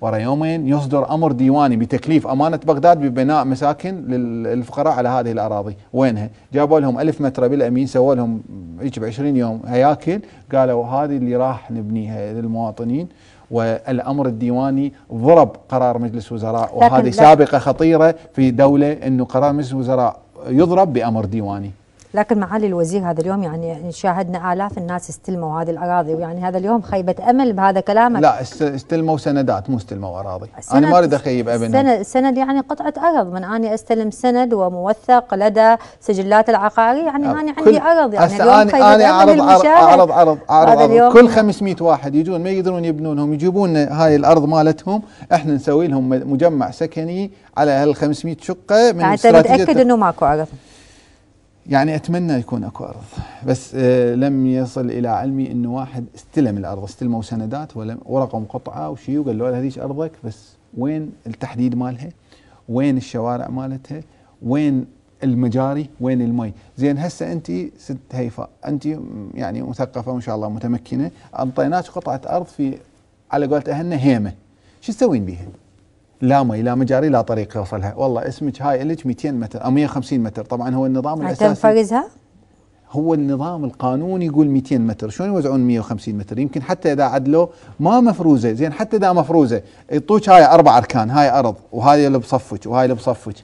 ورا يومين يصدر امر ديواني بتكليف امانه بغداد ببناء مساكن للفقراء على هذه الاراضي، وينها؟ جابوا لهم ألف متر بالامين سووا لهم هيك ب 20 يوم هياكل، قالوا هذه اللي راح نبنيها للمواطنين والامر الديواني ضرب قرار مجلس وزراء وهذه سابقه خطيره في دوله انه قرار مجلس وزراء يضرب بامر ديواني. لكن معالي الوزير هذا اليوم يعني شاهدنا آلاف الناس استلموا هذه الأراضي ويعني هذا اليوم خيبة أمل بهذا كلامك لا استلموا سندات مو استلموا أراضي أنا ما أريد أخيب أبدا سند يعني قطعة أرض من أني أستلم سند وموثق لدى سجلات العقاري يعني أنا عندي أرض يعني اليوم أنا, أنا أعرض عرض أعرض عرض عرض كل 500 واحد يجون ما يقدرون يبنونهم يجيبون هاي الأرض مالتهم احنا نسوي لهم مجمع سكني على هال 500 شقة من يعني أنت متأكد أنه ماكو أرض يعني اتمنى يكون اكو ارض بس آه، لم يصل الى علمي انه واحد استلم الارض استلموا سندات ولا ورقه مقطعه وشيء وقال له هذيك ارضك بس وين التحديد مالها؟ وين الشوارع مالتها؟ وين المجاري؟ وين المي؟ زين هسه انت ست هيفاء انت يعني مثقفه وان شاء الله متمكنه انطيناك قطعه ارض في على قولت اهلنا هيمه شو تسوين بيها؟ لا مي لا مجاري لا طريق يوصلها والله اسمك هاي لك 200 متر او 150 متر طبعا هو النظام الاساسي تنفرزها هو النظام القانوني يقول 200 متر شلون يوزعون 150 متر يمكن حتى اذا عدلوا ما مفروزه زين حتى اذا مفروزه يطوك هاي اربع اركان هاي ارض وهاي اللي بصفك وهاي اللي بصفك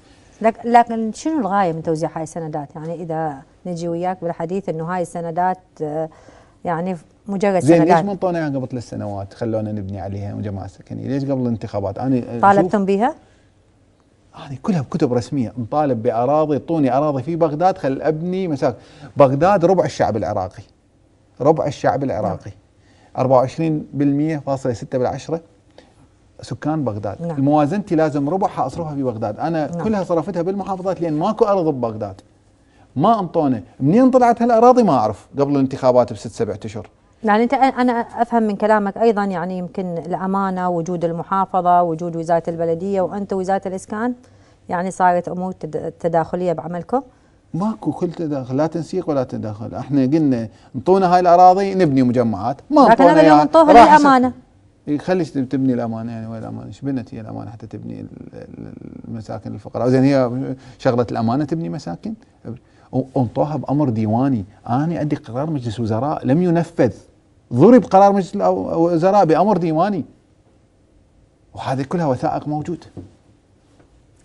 لكن شنو الغايه من توزيع هاي السندات يعني اذا نجي وياك بالحديث انه هاي السندات آه يعني مجرد زين سندات. ليش ما انطونا قبل ثلاث سنوات خلونا نبني عليها وجماعه سكنيه ليش قبل الانتخابات انا طالبتم بها أنا كلها بكتب رسمية نطالب بأراضي اعطوني أراضي في بغداد خل أبني مساك بغداد ربع الشعب العراقي ربع الشعب العراقي نعم. 24% فاصلة 6 بالعشرة سكان بغداد نعم. الموازنتي لازم ربعها أصرفها في بغداد أنا نعم. كلها صرفتها بالمحافظات لأن ماكو أرض ببغداد ما انطونا منين طلعت هالاراضي ما اعرف قبل الانتخابات بست سبعة اشهر يعني انت انا افهم من كلامك ايضا يعني يمكن الامانه وجود المحافظه وجود وزاره البلديه وانت وزاره الاسكان يعني صارت امور تداخليه بعملكم ماكو كل تداخل لا تنسيق ولا تداخل احنا قلنا انطونا هاي الاراضي نبني مجمعات ما لكن انا يعني انطوها للامانه خليش تبني الامانه يعني وين الامانه؟ ايش بنت هي الامانه حتى تبني المساكن الفقراء؟ زين هي شغله الامانه تبني مساكن؟ انطوها بامر ديواني انا عندي قرار مجلس وزراء لم ينفذ ضرب قرار مجلس الوزراء بامر ديواني وهذه كلها وثائق موجوده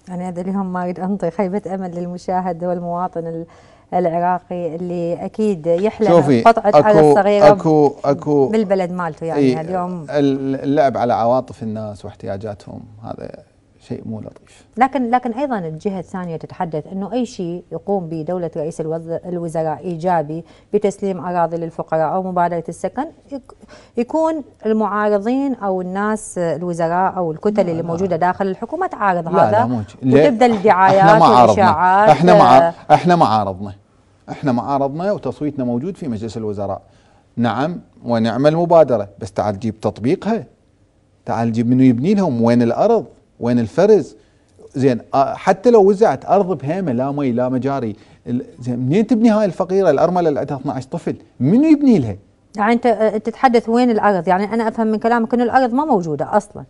يعني هذا اليوم ما اريد انطي خيبه امل للمشاهد والمواطن العراقي اللي اكيد يحلم قطعه على الصغيره اكو اكو بالبلد مالته يعني اليوم اللعب على عواطف الناس واحتياجاتهم هذا شيء مو لطيف لكن لكن ايضا الجهه الثانيه تتحدث انه اي شيء يقوم به دوله رئيس الوزراء ايجابي بتسليم اراضي للفقراء او مبادره السكن يكون المعارضين او الناس الوزراء او الكتل اللي موجوده داخل الحكومه تعارض لا هذا لا وتبدا الدعايات والاشاعات احنا ما احنا ما عارضنا احنا ما عارضنا وتصويتنا موجود في مجلس الوزراء نعم ونعم المبادره بس تعال جيب تطبيقها تعال جيب منو يبني لهم وين الارض وين الفرز زين حتى لو وزعت ارض بهيمه لا مي لا مجاري زين منين تبني هاي الفقيره الارمله اللي عندها 12 طفل منو يبني لها؟ يعني انت تتحدث وين الارض يعني انا افهم من كلامك انه الارض ما موجوده اصلا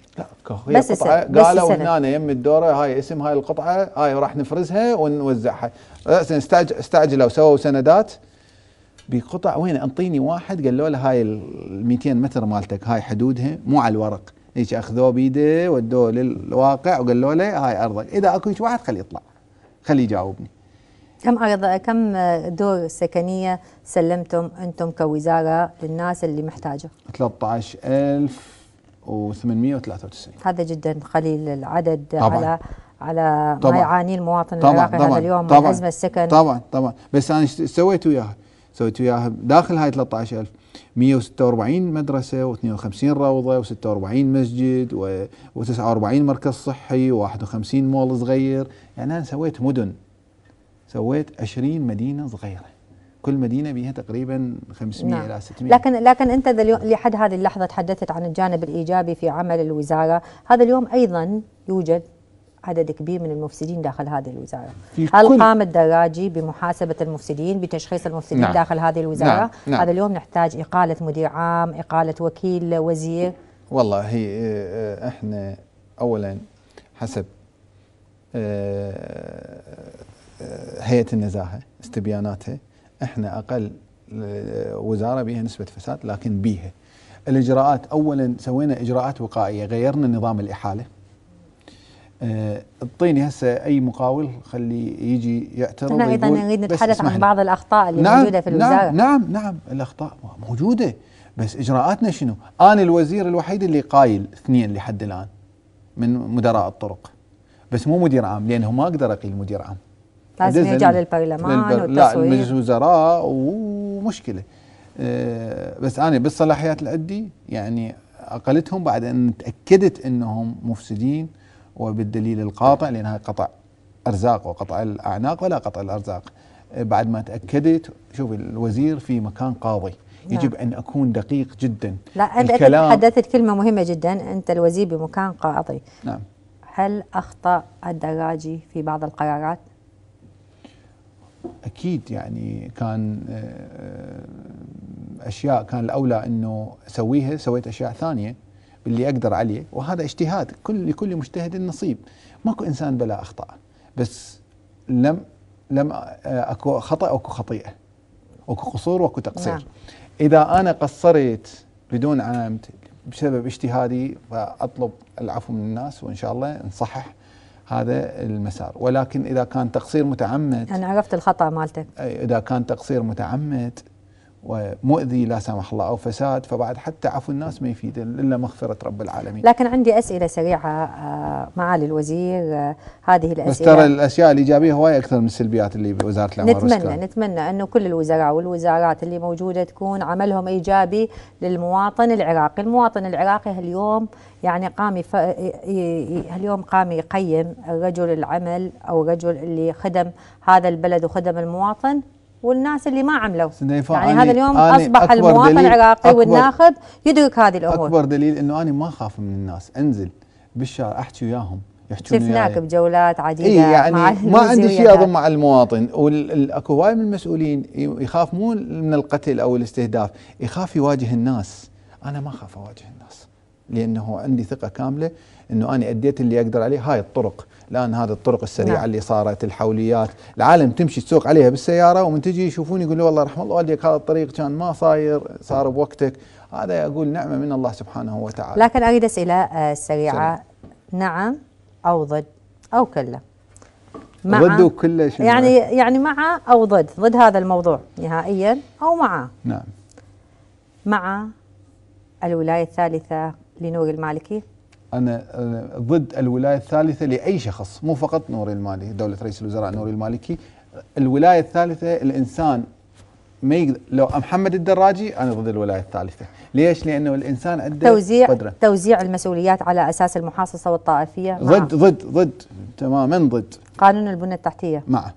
لا بس قطعه قالوا هنا يم الدوره هاي اسم هاي القطعه هاي راح نفرزها ونوزعها استعجلوا سووا سندات بقطع وين انطيني واحد قالوا له هاي ال 200 متر مالتك هاي حدودها مو على الورق هيك اخذوه بيده ودوه للواقع وقالوا له هاي ارضك اذا اكو هيك واحد خليه يطلع خليه يجاوبني كم عرض كم دور سكنيه سلمتم انتم كوزاره للناس اللي محتاجه 13893 هذا جدا قليل العدد طبعا. على على طبعا. ما يعانيه المواطن طبعا. العراقي طبعا. هذا اليوم طبعا. من ازمه السكن طبعا طبعا بس انا سويت وياها سويت وياها داخل هاي 13000 146 مدرسة و52 روضة و46 مسجد و49 مركز صحي و51 مول صغير يعني أنا سويت مدن سويت 20 مدينة صغيرة كل مدينه بها تقريبا 500 نعم. الى 600 لكن لكن انت لحد هذه اللحظه تحدثت عن الجانب الايجابي في عمل الوزاره، هذا اليوم ايضا يوجد عدد كبير من المفسدين داخل هذه الوزاره هل قام الدراجي بمحاسبه المفسدين بتشخيص المفسدين نعم. داخل هذه الوزاره نعم. نعم. هذا اليوم نحتاج اقاله مدير عام اقاله وكيل وزير والله آه، احنا اولا حسب آه، آه، هيئه النزاهه استبياناتها احنا اقل وزاره بها نسبه فساد لكن بيها الاجراءات اولا سوينا اجراءات وقائيه غيرنا نظام الاحاله اعطيني آه، هسه اي مقاول خلي يجي يعترض نعم، احنا ايضا نريد نتحدث عن بعض الاخطاء اللي نعم موجوده في نعم، الوزاره نعم نعم نعم الاخطاء موجوده بس اجراءاتنا شنو؟ انا الوزير الوحيد اللي قايل اثنين لحد الان من مدراء الطرق بس مو مدير عام لانه ما اقدر اقيل مدير عام لازم يرجع للبرلمان للبر... لا مجلس وزراء ومشكله أه بس انا بالصلاحيات اللي عندي يعني اقلتهم بعد ان تاكدت انهم مفسدين وبالدليل القاطع لأنها قطع أرزاق وقطع الأعناق ولا قطع الأرزاق بعد ما تأكدت شوف الوزير في مكان قاضي نعم. يجب أن أكون دقيق جدا لا الكلام حدثت كلمة مهمة جدا أنت الوزير بمكان قاضي نعم هل أخطأ الدراجي في بعض القرارات؟ اكيد يعني كان آه، اشياء كان الاولى انه اسويها سويت اشياء ثانيه اللي اقدر عليه وهذا اجتهاد كل لكل مجتهد نصيب ماكو انسان بلا اخطاء بس لم لم آه، اكو خطا واكو خطيئه اكو نعم. قصور واكو تقصير نعم. اذا انا قصرت بدون عمد بسبب اجتهادي فاطلب العفو من الناس وان شاء الله نصحح هذا المسار ولكن اذا كان تقصير متعمد انا عرفت الخطا مالتك اذا كان تقصير متعمد ومؤذي لا سمح الله أو فساد فبعد حتى عفو الناس ما يفيد إلا مغفرة رب العالمين لكن عندي أسئلة سريعة آه، معالي الوزير آه، هذه الأسئلة بس ترى الأشياء الإيجابية هواي أكثر من السلبيات اللي بوزارة الأعمال نتمنى نتمنى أنه كل الوزراء والوزارات اللي موجودة تكون عملهم إيجابي للمواطن العراقي المواطن العراقي اليوم يعني قام يف... اليوم قام يقيم رجل العمل أو رجل اللي خدم هذا البلد وخدم المواطن والناس اللي ما عملوا يعني هذا اليوم اصبح المواطن العراقي والناخب يدرك هذه الامور اكبر دليل انه انا ما اخاف من الناس انزل بالشارع احكي وياهم يحجون شفناك بجولات عديده إيه يعني مع ما عندي شيء اظن مع المواطن واكو هواي من المسؤولين يخاف مو من القتل او الاستهداف يخاف يواجه الناس انا ما اخاف اواجه الناس لانه عندي ثقه كامله انه انا اديت اللي اقدر عليه هاي الطرق الان هذه الطرق السريعه نعم. اللي صارت الحوليات العالم تمشي تسوق عليها بالسياره ومن تجي يشوفون يقولوا والله رحم الله والديك هذا الطريق كان ما صاير صار بوقتك هذا اقول نعمه من الله سبحانه وتعالى لكن اريد اسئله آه، سريعه نعم او ضد او كله مع ضد وكله يعني يعني مع او ضد ضد هذا الموضوع نهائيا او مع نعم مع الولايه الثالثه لنور المالكي انا ضد الولايه الثالثه لاي شخص مو فقط نوري المالكي دوله رئيس الوزراء نوري المالكي الولايه الثالثه الانسان ما يقدر لو محمد الدراجي انا ضد الولايه الثالثه، ليش؟ لانه الانسان عنده توزيع قدرة. توزيع المسؤوليات على اساس المحاصصه والطائفيه ضد ضد ضد تماما ضد قانون البنى التحتيه مع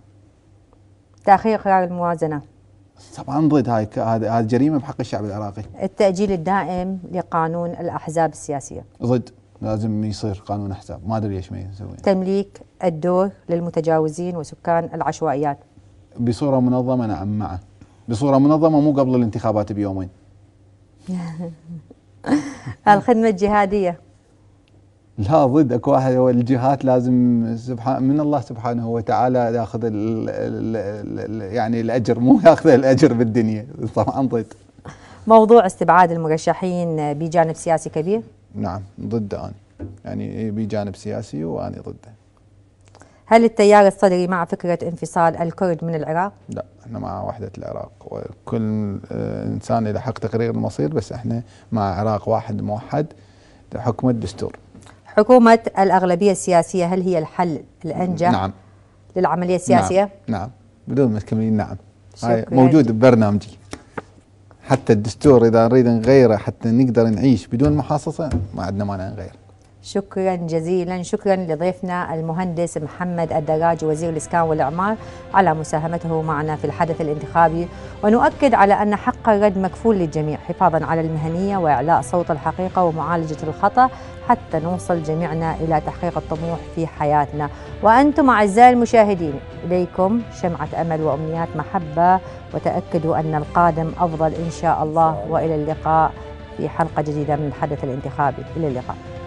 تاخير خلال الموازنه طبعا ضد هاي هذه جريمه بحق الشعب العراقي التاجيل الدائم لقانون الاحزاب السياسيه ضد لازم يصير قانون حساب ما ادري ليش ما يسوي تمليك الدور للمتجاوزين وسكان العشوائيات بصوره منظمه نعم معه بصوره منظمه مو قبل الانتخابات بيومين [LAUGHS] الخدمه الجهاديه لا ضد اكو واحد هو الجهات لازم سبحان من الله سبحانه وتعالى ياخذ الـ الـ الـ يعني الاجر مو ياخذ الاجر بالدنيا [LAUGHS] طبعا ضد موضوع استبعاد المرشحين بجانب سياسي كبير نعم ضده أنا يعني بجانب سياسي وأنا ضده هل التيار الصدري مع فكرة انفصال الكرد من العراق؟ لا احنا مع وحدة العراق وكل آه، انسان له حق تقرير المصير بس احنا مع عراق واحد موحد حكم الدستور حكومة الأغلبية السياسية هل هي الحل الأنجح نعم للعملية السياسية؟ نعم, نعم. بدون ما تكملين نعم هاي موجود ببرنامجي حتى الدستور اذا نريد نغيره حتى نقدر نعيش بدون محاصصه ما عندنا مانع نغير. شكرا جزيلا شكرا لضيفنا المهندس محمد الدراج وزير الاسكان والاعمار على مساهمته معنا في الحدث الانتخابي ونؤكد على ان حق الرد مكفول للجميع حفاظا على المهنيه واعلاء صوت الحقيقه ومعالجه الخطا حتى نوصل جميعنا إلى تحقيق الطموح في حياتنا وأنتم أعزائي المشاهدين إليكم شمعة أمل وأمنيات محبة وتأكدوا أن القادم أفضل إن شاء الله وإلى اللقاء في حلقة جديدة من الحدث الانتخابي إلى اللقاء